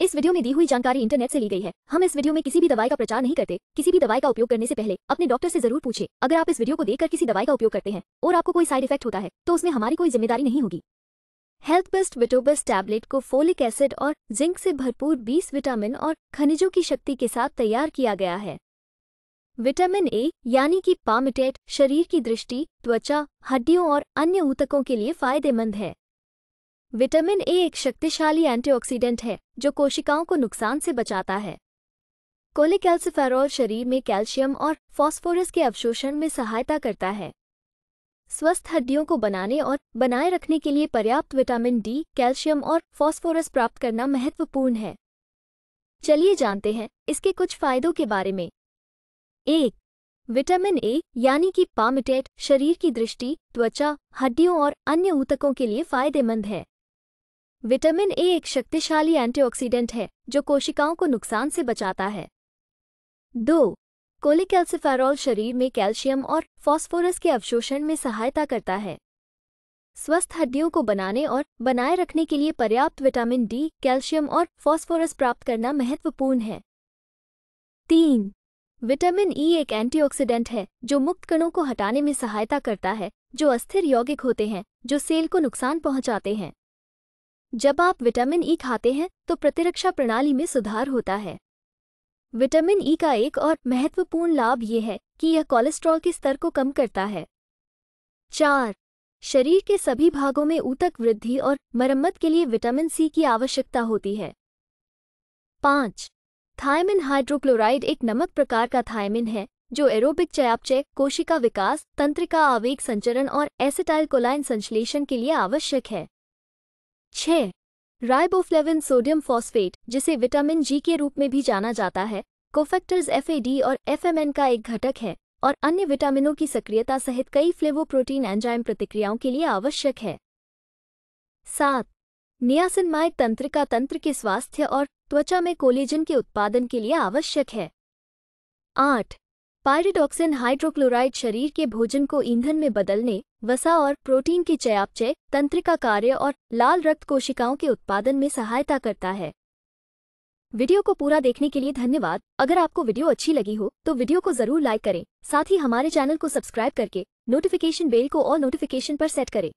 इस वीडियो में दी हुई जानकारी इंटरनेट से ली गई है हम इस वीडियो में किसी भी दवाई का प्रचार नहीं करते किसी भी दवाई का उपयोग करने से पहले अपने डॉक्टर से जरूर पूछे अगर आप इस वीडियो को देखकर किसी दवाई का उपयोग करते हैं और आपको कोई साइड इफेक्ट होता है तो उसमें हमारी कोई जिम्मेदारी नहीं होगी हेल्थ बेस्ट विटोबस टैबलेट को फोलिक एसिड और जिंक से भरपूर बीस विटामिन और खनिजों की शक्ति के साथ तैयार किया गया है विटामिन ए यानी कि पामिटेट शरीर की दृष्टि त्वचा हड्डियों और अन्य ऊतकों के लिए फायदेमंद है विटामिन ए एक शक्तिशाली एंटीऑक्सीडेंट है जो कोशिकाओं को नुकसान से बचाता है कोलेकैल्सिफेरॉल शरीर में कैल्शियम और फॉस्फोरस के अवशोषण में सहायता करता है स्वस्थ हड्डियों को बनाने और बनाए रखने के लिए पर्याप्त विटामिन डी कैल्शियम और फॉस्फोरस प्राप्त करना महत्वपूर्ण है चलिए जानते हैं इसके कुछ फायदों के बारे में एक विटामिन ए यानी कि पामिटेट शरीर की दृष्टि त्वचा हड्डियों और अन्य ऊतकों के लिए फायदेमंद है विटामिन ए एक शक्तिशाली एंटीऑक्सीडेंट है जो कोशिकाओं को नुकसान से बचाता है दो कोलिकैल्सिफेरॉल शरीर में कैल्शियम और फॉस्फोरस के अवशोषण में सहायता करता है स्वस्थ हड्डियों को बनाने और बनाए रखने के लिए पर्याप्त विटामिन डी कैल्शियम और फॉस्फोरस प्राप्त करना महत्वपूर्ण है तीन विटामिन ई e एक एंटीऑक्सीडेंट है जो मुक्त कणों को हटाने में सहायता करता है जो अस्थिर यौगिक होते हैं जो सेल को नुकसान पहुंचाते हैं जब आप विटामिन ई e खाते हैं तो प्रतिरक्षा प्रणाली में सुधार होता है विटामिन ई e का एक और महत्वपूर्ण लाभ ये है कि यह कोलेस्ट्रॉल के स्तर को कम करता है चार शरीर के सभी भागों में ऊतक वृद्धि और मरम्मत के लिए विटामिन सी की आवश्यकता होती है पाँच थायमिन हाइड्रोक्लोराइड एक नमक प्रकार का थायमिन है जो एरोबिक चयापचय कोशिका विकास तंत्रिका आवेग संचरण और एसिटाइल कोलाइन संश्लेषण के लिए आवश्यक है छः राइबोफ्लेविन सोडियम फॉस्फेट जिसे विटामिन जी के रूप में भी जाना जाता है कोफैक्टर्स एफएडी और एफएमएन का एक घटक है और अन्य विटामिनों की सक्रियता सहित कई फ्लेवोप्रोटीन एंजाइम प्रतिक्रियाओं के लिए आवश्यक है सात नियासिनमाइड तंत्रिका तंत्र के स्वास्थ्य और त्वचा में कोलेजन के उत्पादन के लिए आवश्यक है आठ पायरिडॉक्सिन हाइड्रोक्लोराइड शरीर के भोजन को ईंधन में बदलने वसा और प्रोटीन की चयापचय तंत्रिका कार्य और लाल रक्त कोशिकाओं के उत्पादन में सहायता करता है वीडियो को पूरा देखने के लिए धन्यवाद अगर आपको वीडियो अच्छी लगी हो तो वीडियो को जरूर लाइक करें साथ ही हमारे चैनल को सब्सक्राइब करके नोटिफिकेशन बेल को और नोटिफिकेशन पर सेट करें